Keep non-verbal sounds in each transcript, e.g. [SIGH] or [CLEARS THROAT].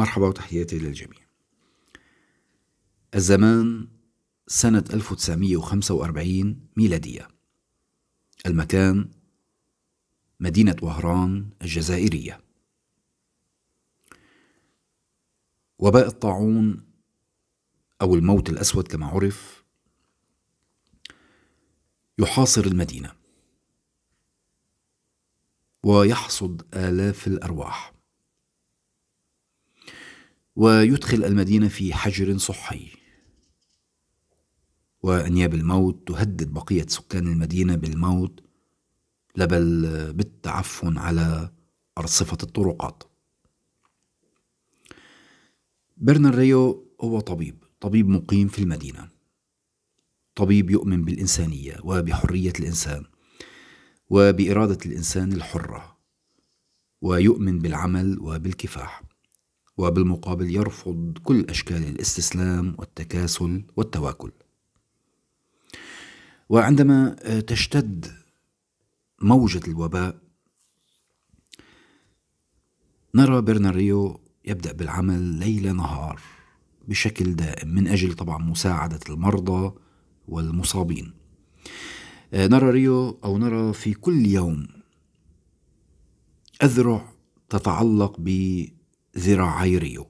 مرحبا وتحياتي للجميع الزمان سنة 1945 ميلادية المكان مدينة وهران الجزائرية وباء الطاعون أو الموت الأسود كما عرف يحاصر المدينة ويحصد آلاف الأرواح ويدخل المدينة في حجر صحي وأنياب الموت تهدد بقية سكان المدينة بالموت لا بل بالتعفن على أرصفة الطرقات برنر ريو هو طبيب طبيب مقيم في المدينة طبيب يؤمن بالإنسانية وبحرية الإنسان وبإرادة الإنسان الحرة ويؤمن بالعمل وبالكفاح وبالمقابل يرفض كل أشكال الاستسلام والتكاسل والتواكل وعندما آه، تشتد موجة الوباء نرى برناريو يبدأ بالعمل ليل نهار بشكل دائم من أجل طبعا مساعدة المرضى والمصابين آه، نرى ريو أو نرى في كل يوم أذرع تتعلق ب ذراعي ريو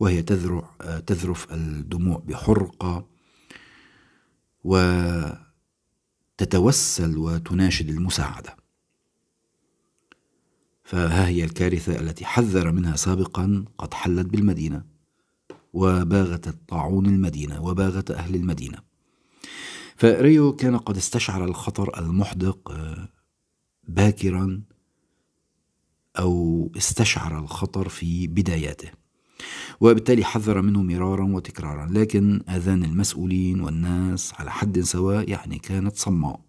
وهي تذرع تذرف الدموع بحرقة وتتوسل وتناشد المساعدة فها هي الكارثة التي حذر منها سابقا قد حلت بالمدينة وباغت الطاعون المدينة وباغت أهل المدينة فريو كان قد استشعر الخطر المحدق آه، باكرا أو استشعر الخطر في بداياته وبالتالي حذر منه مرارا وتكرارا لكن آذان المسؤولين والناس على حد سواء يعني كانت صماء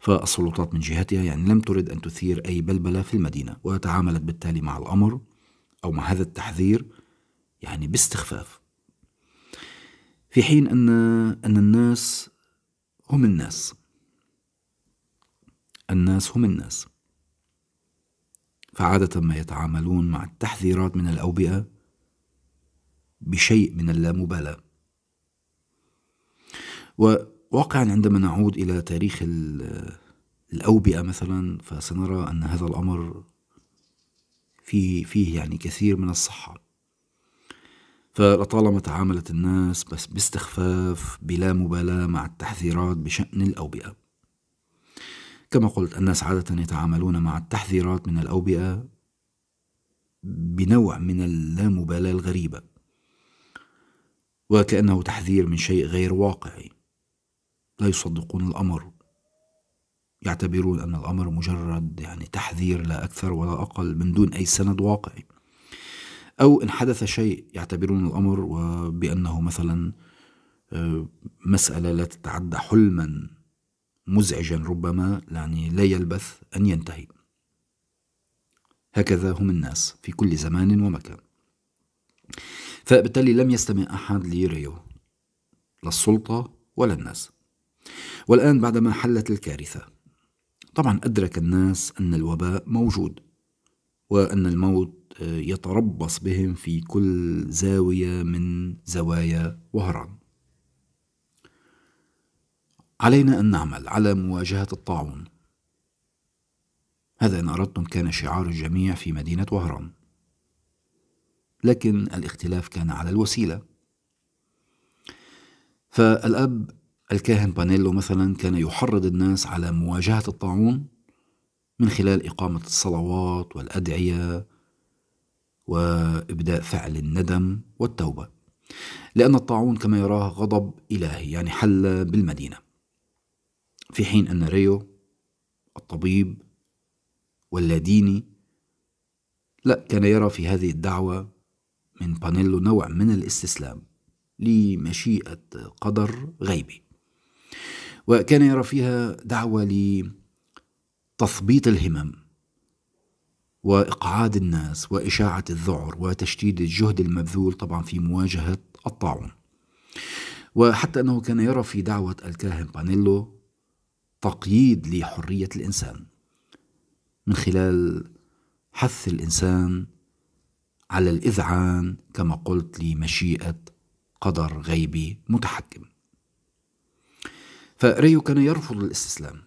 فالسلطات من جهتها يعني لم ترد أن تثير أي بلبلة في المدينة وتعاملت بالتالي مع الأمر أو مع هذا التحذير يعني باستخفاف في حين أن أن الناس هم الناس الناس هم الناس فعادة ما يتعاملون مع التحذيرات من الأوبئة بشيء من اللامبالاة وواقعا عندما نعود إلى تاريخ الأوبئة مثلا فسنرى أن هذا الأمر فيه, فيه يعني كثير من الصحة فلطالما تعاملت الناس بس باستخفاف بلا مبالاة مع التحذيرات بشأن الأوبئة كما قلت الناس عادة يتعاملون مع التحذيرات من الأوبئة بنوع من اللامبالاة الغريبة وكأنه تحذير من شيء غير واقعي لا يصدقون الأمر يعتبرون أن الأمر مجرد يعني تحذير لا أكثر ولا أقل من دون أي سند واقعي أو إن حدث شيء يعتبرون الأمر بأنه مثلا آه، مسألة لا تتعدى حلما مزعجا ربما يعني لا يلبث أن ينتهي هكذا هم الناس في كل زمان ومكان فبالتالي لم يستمع أحد لريو لا السلطة ولا الناس والآن بعدما حلت الكارثة طبعا أدرك الناس أن الوباء موجود وأن الموت آه، يتربص بهم في كل زاوية من زوايا وهران علينا أن نعمل على مواجهة الطاعون. هذا إن أردتم كان شعار الجميع في مدينة وهران. لكن الاختلاف كان على الوسيلة. فالأب الكاهن بانيلو مثلا كان يحرض الناس على مواجهة الطاعون من خلال إقامة الصلوات والأدعية وإبداء فعل الندم والتوبة لأن الطاعون كما يراه غضب إلهي يعني حل بالمدينة في حين أن ريو الطبيب واللاديني لا كان يرى في هذه الدعوة من بانيلو نوع من الاستسلام لمشيئة قدر غيبي وكان يرى فيها دعوة لتثبيط الهمم وإقعاد الناس وإشاعة الذعر وتشديد الجهد المبذول طبعا في مواجهة الطاعون وحتى أنه كان يرى في دعوة الكاهن بانيلو تقييد لحرية الإنسان من خلال حث الإنسان على الإذعان كما قلت لمشيئة قدر غيبي متحكم فريو كان يرفض الاستسلام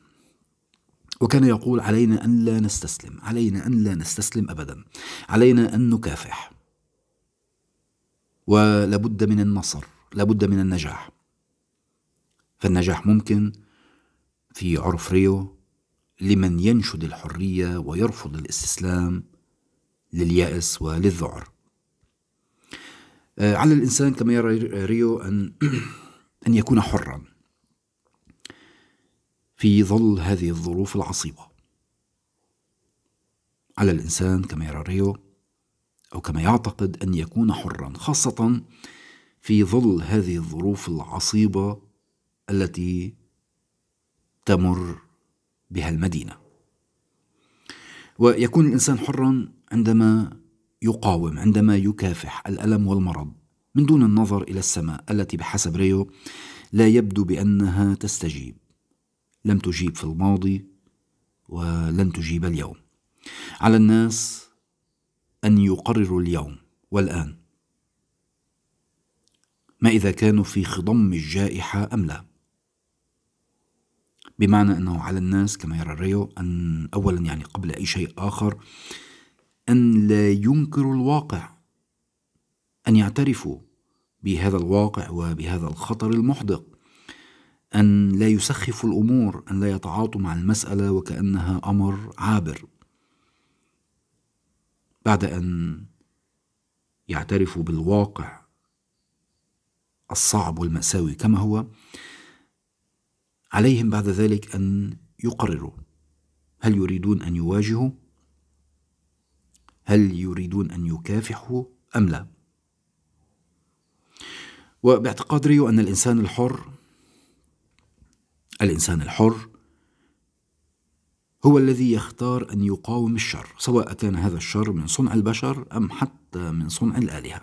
وكان يقول علينا أن لا نستسلم علينا أن لا نستسلم أبدا علينا أن نكافح ولابد من النصر لابد من النجاح فالنجاح ممكن في عرف ريو لمن ينشد الحرية ويرفض الاستسلام لليأس وللذعر آه، على الإنسان كما يرى ريو أن [CLEARS THROAT] أن يكون حرا في ظل هذه الظروف العصيبة على الإنسان كما يرى ريو أو كما يعتقد أن يكون حرا خاصة في ظل هذه الظروف العصيبة التي تمر بها المدينه ويكون الانسان حرا عندما يقاوم عندما يكافح الالم والمرض من دون النظر الى السماء التي بحسب ريو لا يبدو بانها تستجيب لم تجيب في الماضي ولن تجيب اليوم على الناس ان يقرروا اليوم والان ما اذا كانوا في خضم الجائحه ام لا بمعنى أنه على الناس كما يرى ريو أن أولا يعني قبل أي شيء آخر أن لا ينكروا الواقع أن يعترفوا بهذا الواقع وبهذا الخطر المحدق أن لا يسخفوا الأمور أن لا يتعاطوا مع المسألة وكأنها أمر عابر بعد أن يعترفوا بالواقع الصعب والمأساوي كما هو عليهم بعد ذلك أن يقرروا هل يريدون أن يواجهوا هل يريدون أن يكافحوا أم لا وباعتقاد ريو أن الإنسان الحر الإنسان الحر هو الذي يختار أن يقاوم الشر سواء كان هذا الشر من صنع البشر أم حتى من صنع الآلهة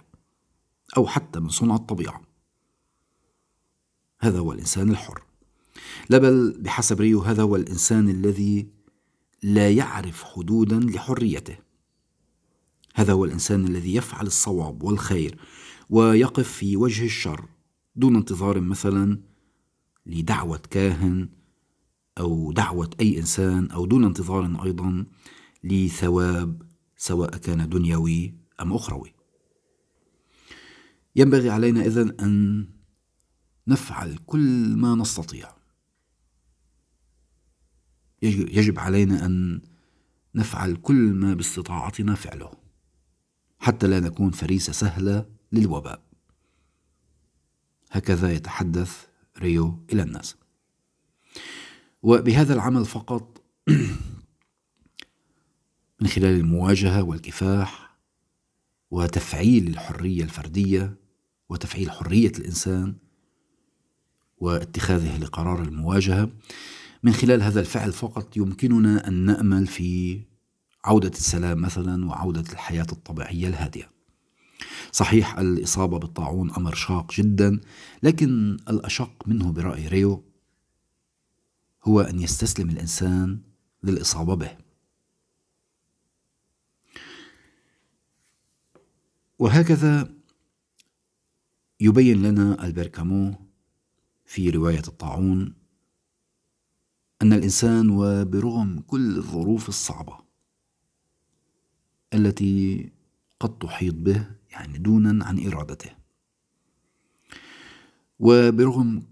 أو حتى من صنع الطبيعة هذا هو الإنسان الحر لا بل بحسب ريو هذا هو الإنسان الذي لا يعرف حدودا لحريته هذا هو الإنسان الذي يفعل الصواب والخير ويقف في وجه الشر دون انتظار مثلا لدعوة كاهن أو دعوة أي إنسان أو دون انتظار أيضا لثواب سواء كان دنيوي أم أخروي ينبغي علينا إذن أن نفعل كل ما نستطيع يجب علينا أن نفعل كل ما باستطاعتنا فعله حتى لا نكون فريسة سهلة للوباء هكذا يتحدث ريو إلى الناس وبهذا العمل فقط [CLEARS THROAT] من خلال المواجهة والكفاح وتفعيل الحرية الفردية وتفعيل حرية الإنسان واتخاذه لقرار المواجهة من خلال هذا الفعل فقط يمكننا أن نأمل في عودة السلام مثلا وعودة الحياة الطبيعية الهادئة. صحيح الإصابة بالطاعون أمر شاق جدا لكن الأشق منه برأي ريو هو أن يستسلم الإنسان للإصابة به وهكذا يبين لنا البركامو في رواية الطاعون أن الإنسان وبرغم كل الظروف الصعبة التي قد تحيط به يعني دونا عن إرادته وبرغم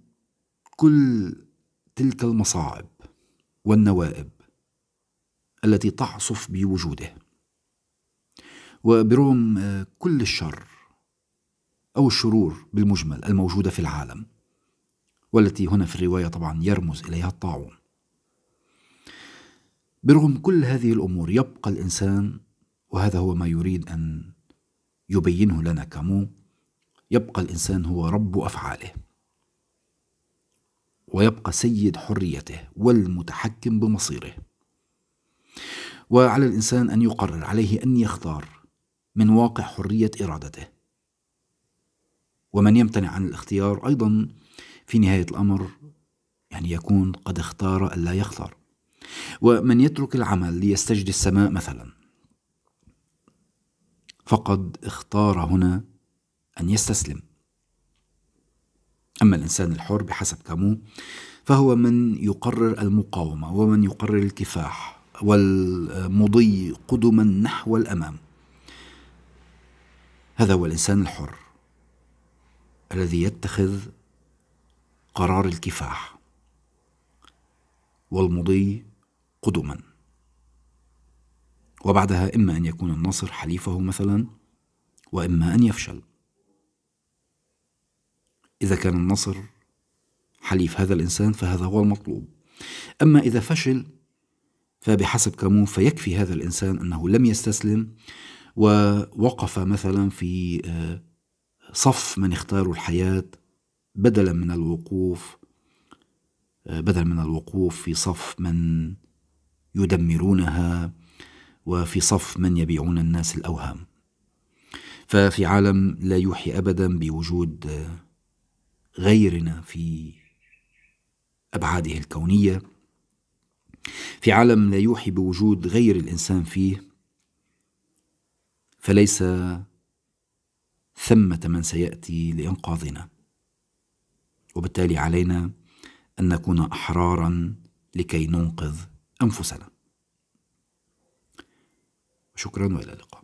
كل تلك المصاعب والنوائب التي تعصف بوجوده وبرغم آه، كل الشر أو الشرور بالمجمل الموجودة في العالم والتي هنا في الرواية طبعا يرمز إليها الطاعون برغم كل هذه الامور يبقى الانسان وهذا هو ما يريد ان يبينه لنا كامو يبقى الانسان هو رب افعاله ويبقى سيد حريته والمتحكم بمصيره وعلى الانسان ان يقرر عليه ان يختار من واقع حريه ارادته ومن يمتنع عن الاختيار ايضا في نهايه الامر يعني يكون قد اختار الا يختار ومن يترك العمل ليستجدي السماء مثلا فقد اختار هنا أن يستسلم أما الإنسان الحر بحسب كامو فهو من يقرر المقاومة ومن يقرر الكفاح والمضي قدما نحو الأمام هذا هو الإنسان الحر الذي يتخذ قرار الكفاح والمضي قدما وبعدها إما أن يكون النصر حليفه مثلا وإما أن يفشل إذا كان النصر حليف هذا الإنسان فهذا هو المطلوب أما إذا فشل فبحسب كامو فيكفي هذا الإنسان أنه لم يستسلم ووقف مثلا في آه، صف من اختاروا الحياة بدلا من الوقوف آه، بدلا من الوقوف في صف من يدمرونها وفي صف من يبيعون الناس الاوهام ففي عالم لا يوحي ابدا بوجود غيرنا في ابعاده الكونيه في عالم لا يوحي بوجود غير الانسان فيه فليس ثمه من سياتي لانقاذنا وبالتالي علينا ان نكون احرارا لكي ننقذ أنفسنا شكرا وإلى اللقاء